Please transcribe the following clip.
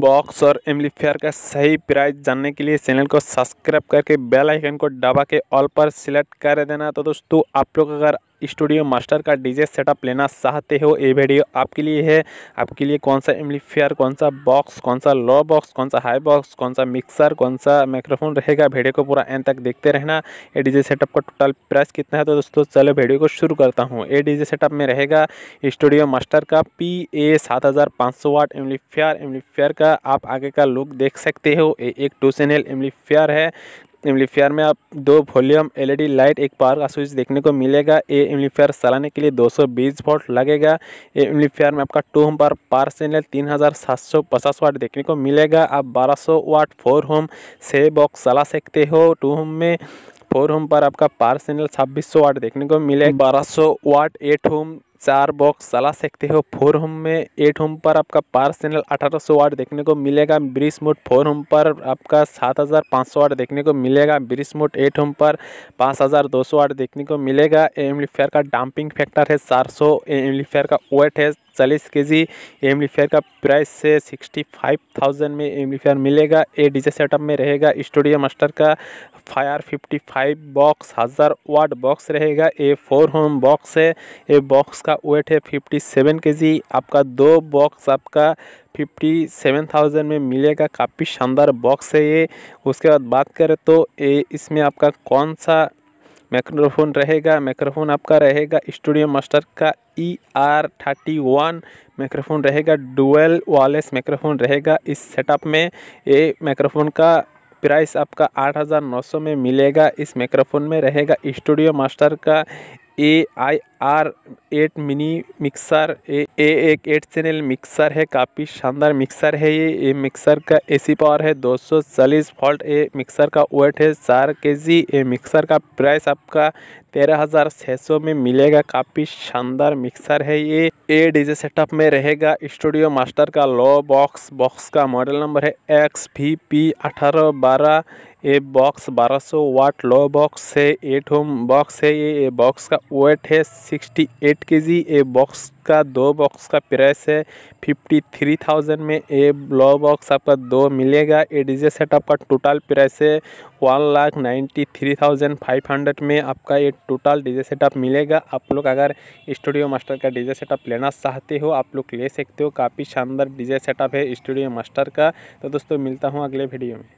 box और amplifier का सही प्राइस जानने के लिए चैनल को सब्सक्राइब करके बेल आइकन को दबा के ऑल पर सिलेक्ट कर देना तो दोस्तों आप लोग अगर स्टूडियो मास्टर का डीजे सेटअप लेना चाहते हो ये वीडियो आपके लिए है आपके लिए कौन सा एम्पलीफायर कौन सा बॉक्स कौन सा लो बॉक्स कौन सा हाई बॉक्स कौन सा मिक्सर कौन सा माइक्रोफोन रहेगा वीडियो को पूरा एंड तक देखते रहना ये डीजे सेटअप का टोटल प्राइस कितना है तो दोस्तों चलो वीडियो को शुरू करता हूँ ये डीजे सेटअप में रहेगा स्टूडियो मास्टर का पी ए सात हज़ार पाँच सौ वाट एम्पलीफायर एम्पलीफायर का आप आगे का लुक देख सकते हो ये एक टू चैनल एम्पलीफायर है एम्लीफेयर में आप दो वॉल्यूम एलईडी लाइट एक पावर का स्विच देखने को मिलेगा ए एम्लीफेयर चलाने के लिए 220 वोल्ट लगेगा ए एम्लीफेयर में आपका टू होम पर पार सौ पचास वाट देखने को मिलेगा आप 1200 वाट फोर होम से बॉक्स चला सकते हो टू होम में फोर होम पर आपका पार चैनल सौ वाट देखने को मिलेगा सौ वाट एट होम चार बॉक्स चला सकते हो फोर होम में एट होम पर आपका पार अठारह सौ वाट देखने को मिलेगा ब्रिस मोड फोर होम पर आपका सात हजार पाँच सौ वाट देखने को मिलेगा ब्रिस मोड एट होम पर पाँच हज़ार दो सौ वाट देखने को मिलेगा एम्पलीफायर का डंपिंग फैक्टर है चार सौ एम्पलीफायर का वेट है चालीस के जी एम्लीफेयर का प्राइस है सिक्सटी फाइव थाउजेंड में एम्लीफेयर मिलेगा ए डीजे सेटअप में रहेगा स्टूडियो मास्टर का फायर फिफ्टी फाइव बॉक्स हज़ार वाट बॉक्स रहेगा ए फोर होम बॉक्स है ए बॉक्स का वेट है फिफ्टी सेवन के जी आपका दो बॉक्स आपका फिफ्टी सेवन थाउजेंड में मिलेगा काफ़ी शानदार बॉक्स है ये उसके बाद बात करें तो ए इसमें आपका कौन सा माइक्रोफोन रहेगा माइक्रोफोन आपका रहेगा स्टूडियो मास्टर का E e R thirty one microphone रहेगा डुअल वायरलेस माइक्रोफोन रहेगा इस सेटअप में ये माइक्रोफोन का प्राइस आपका 8,900 में मिलेगा इस माइक्रोफोन में रहेगा स्टूडियो मास्टर का A I R eight mini mixer a एक एट चैनल मिक्सर है काफ़ी शानदार मिक्सर है ये ये मिक्सर का एसी पावर है दो सौ चालीस फॉल्ट ए मिक्सर का वेट है चार के जी ये मिक्सर का प्राइस आपका तेरह हज़ार छः सौ में मिलेगा काफ़ी शानदार मिक्सर है ये ए डीजे सेटअप में रहेगा स्टूडियो मास्टर का लो बॉक्स बॉक्स का मॉडल नंबर है एक्स वी पी अठारह बारह ये बॉक्स 1200 वाट लो बॉक्स है एट होम बॉक्स है ये ये बॉक्स का वेट है 68 जी ये बॉक्स का दो बॉक्स का प्राइस है 53,000 में ये लो बॉक्स आपका दो मिलेगा ये डीजे सेटअप का टोटल प्राइस है one lakh ninety three thousand five hundred में आपका ये टोटल डीजे सेटअप मिलेगा आप लोग अगर स्टूडियो मास्टर का डीजे सेटअप लेना चाहते हो आप लोग ले सकते हो काफ़ी शानदार डीजे सेटअप है स्टूडियो मास्टर का तो दोस्तों मिलता हूँ अगले वीडियो में